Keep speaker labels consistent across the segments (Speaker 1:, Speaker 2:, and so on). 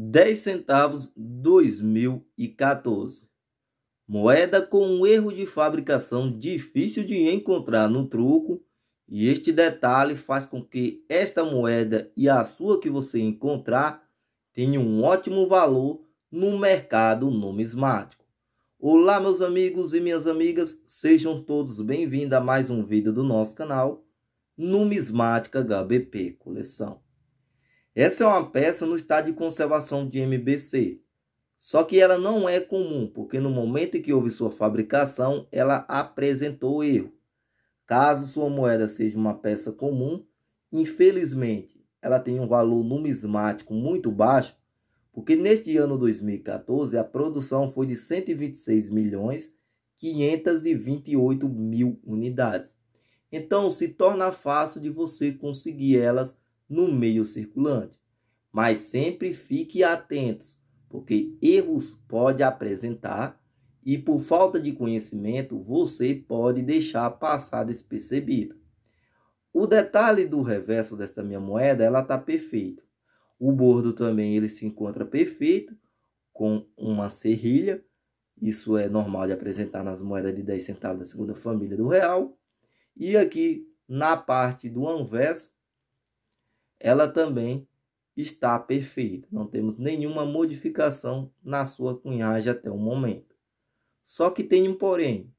Speaker 1: 10 centavos 2014. Moeda com um erro de fabricação difícil de encontrar no truco, e este detalhe faz com que esta moeda e a sua que você encontrar tenham um ótimo valor no mercado numismático. Olá meus amigos e minhas amigas, sejam todos bem-vindos a mais um vídeo do nosso canal Numismática HBP Coleção. Essa é uma peça no estado de conservação de MBC, só que ela não é comum, porque no momento em que houve sua fabricação, ela apresentou erro. Caso sua moeda seja uma peça comum, infelizmente, ela tem um valor numismático muito baixo, porque neste ano 2014 a produção foi de 126 milhões 528 mil unidades. Então se torna fácil de você conseguir elas no meio circulante. Mas sempre fique atentos, porque erros pode apresentar e por falta de conhecimento você pode deixar passar despercebido. O detalhe do reverso desta minha moeda, ela está perfeito. O bordo também ele se encontra perfeito com uma serrilha. Isso é normal de apresentar nas moedas de 10 centavos da segunda família do real. E aqui na parte do anverso, ela também está perfeita. Não temos nenhuma modificação na sua cunhagem até o momento. Só que tem um porém.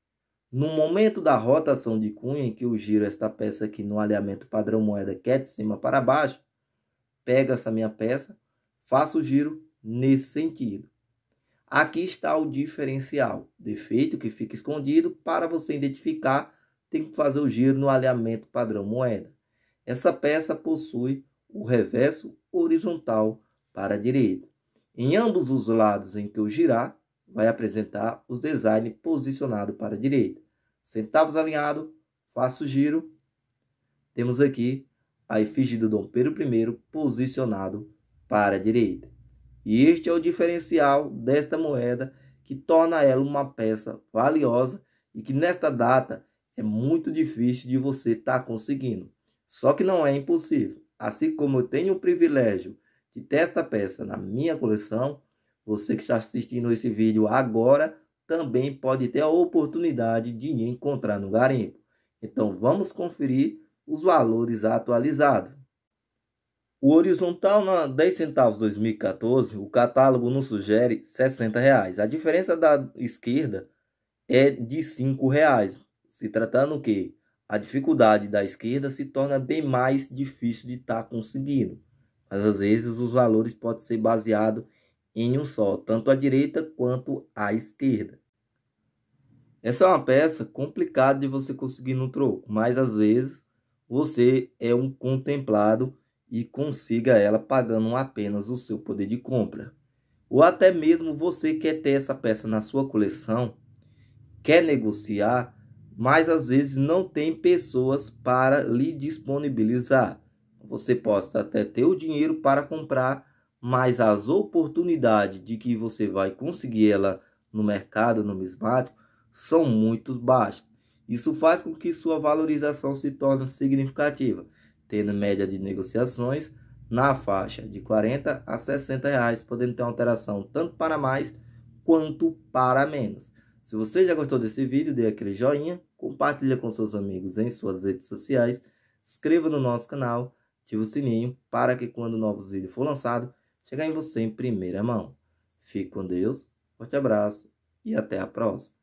Speaker 1: No momento da rotação de cunha, em que eu giro esta peça aqui no alinhamento padrão moeda, que é de cima para baixo, pego essa minha peça, faço o giro nesse sentido. Aqui está o diferencial, defeito que fica escondido. Para você identificar, tem que fazer o giro no alinhamento padrão moeda. Essa peça possui o reverso horizontal para a direita. Em ambos os lados em que eu girar, vai apresentar o design posicionado para a direita. Centavos alinhado, faço giro. Temos aqui a efígie do Dom Pedro I posicionado para a direita. E este é o diferencial desta moeda que torna ela uma peça valiosa e que nesta data é muito difícil de você estar tá conseguindo. Só que não é impossível. Assim como eu tenho o privilégio de ter esta peça na minha coleção, você que está assistindo esse vídeo agora também pode ter a oportunidade de encontrar no garimpo. Então vamos conferir os valores atualizados. O horizontal na 10 centavos 2014, o catálogo nos sugere 60. Reais. A diferença da esquerda é de R$ 5, reais, se tratando que a dificuldade da esquerda se torna bem mais difícil de estar tá conseguindo. Mas às vezes os valores podem ser baseados em um só, tanto a direita quanto a esquerda. Essa é uma peça complicada de você conseguir no troco, mas às vezes você é um contemplado e consiga ela pagando apenas o seu poder de compra. Ou até mesmo você quer ter essa peça na sua coleção, quer negociar, mas às vezes não tem pessoas para lhe disponibilizar. Você pode até ter o dinheiro para comprar, mas as oportunidades de que você vai conseguir ela no mercado numismático são muito baixas. Isso faz com que sua valorização se torne significativa, tendo média de negociações na faixa de 40 a 60 reais, podendo ter alteração tanto para mais quanto para menos. Se você já gostou desse vídeo, dê aquele joinha, compartilha com seus amigos em suas redes sociais, inscreva no nosso canal, ative o sininho para que quando novos vídeos for lançado, chegar em você em primeira mão. Fique com Deus, forte abraço e até a próxima.